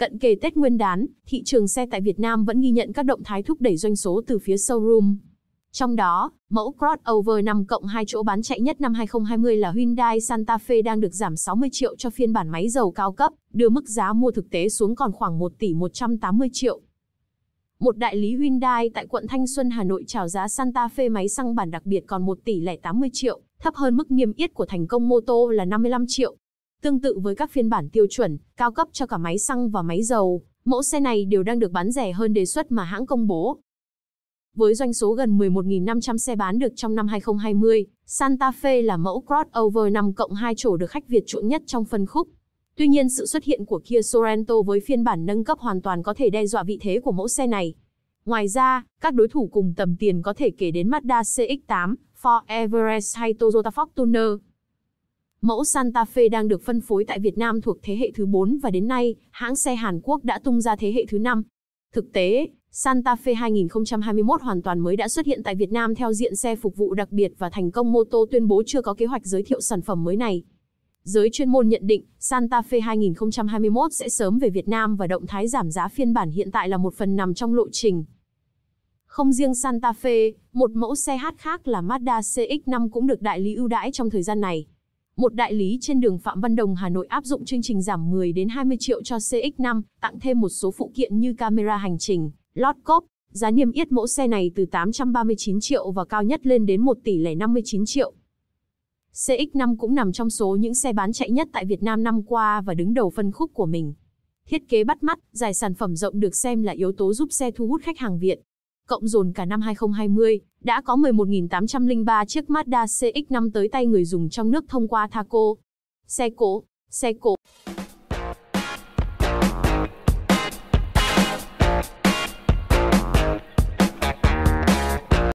Cận kề Tết Nguyên đán, thị trường xe tại Việt Nam vẫn ghi nhận các động thái thúc đẩy doanh số từ phía showroom. Trong đó, mẫu crossover 5 cộng 2 chỗ bán chạy nhất năm 2020 là Hyundai Santa Fe đang được giảm 60 triệu cho phiên bản máy dầu cao cấp, đưa mức giá mua thực tế xuống còn khoảng 1 tỷ 180 triệu. Một đại lý Hyundai tại quận Thanh Xuân Hà Nội chào giá Santa Fe máy xăng bản đặc biệt còn 1 tỷ lẻ 80 triệu, thấp hơn mức niêm yết của thành công mô tô là 55 triệu. Tương tự với các phiên bản tiêu chuẩn, cao cấp cho cả máy xăng và máy dầu, mẫu xe này đều đang được bán rẻ hơn đề xuất mà hãng công bố. Với doanh số gần 11.500 xe bán được trong năm 2020, Santa Fe là mẫu crossover 5 cộng 2 chỗ được khách Việt chuộng nhất trong phân khúc. Tuy nhiên sự xuất hiện của Kia Sorento với phiên bản nâng cấp hoàn toàn có thể đe dọa vị thế của mẫu xe này. Ngoài ra, các đối thủ cùng tầm tiền có thể kể đến Mazda CX-8, Ford Everest hay Toyota Fortuner. Mẫu Santa Fe đang được phân phối tại Việt Nam thuộc thế hệ thứ 4 và đến nay, hãng xe Hàn Quốc đã tung ra thế hệ thứ 5. Thực tế, Santa Fe 2021 hoàn toàn mới đã xuất hiện tại Việt Nam theo diện xe phục vụ đặc biệt và thành công mô tô tuyên bố chưa có kế hoạch giới thiệu sản phẩm mới này. Giới chuyên môn nhận định, Santa Fe 2021 sẽ sớm về Việt Nam và động thái giảm giá phiên bản hiện tại là một phần nằm trong lộ trình. Không riêng Santa Fe, một mẫu xe hát khác là Mazda CX-5 cũng được đại lý ưu đãi trong thời gian này một đại lý trên đường Phạm Văn Đồng Hà Nội áp dụng chương trình giảm 10 đến 20 triệu cho CX5, tặng thêm một số phụ kiện như camera hành trình, lót cốp. Giá niêm yết mẫu xe này từ 839 triệu và cao nhất lên đến 1 tỷ lẻ 59 triệu. CX5 cũng nằm trong số những xe bán chạy nhất tại Việt Nam năm qua và đứng đầu phân khúc của mình. Thiết kế bắt mắt, giải sản phẩm rộng được xem là yếu tố giúp xe thu hút khách hàng Việt. Cộng dồn cả năm 2020, đã có 11.803 chiếc Mazda CX-5 tới tay người dùng trong nước thông qua Thaco. Xe cộ, xe cộ,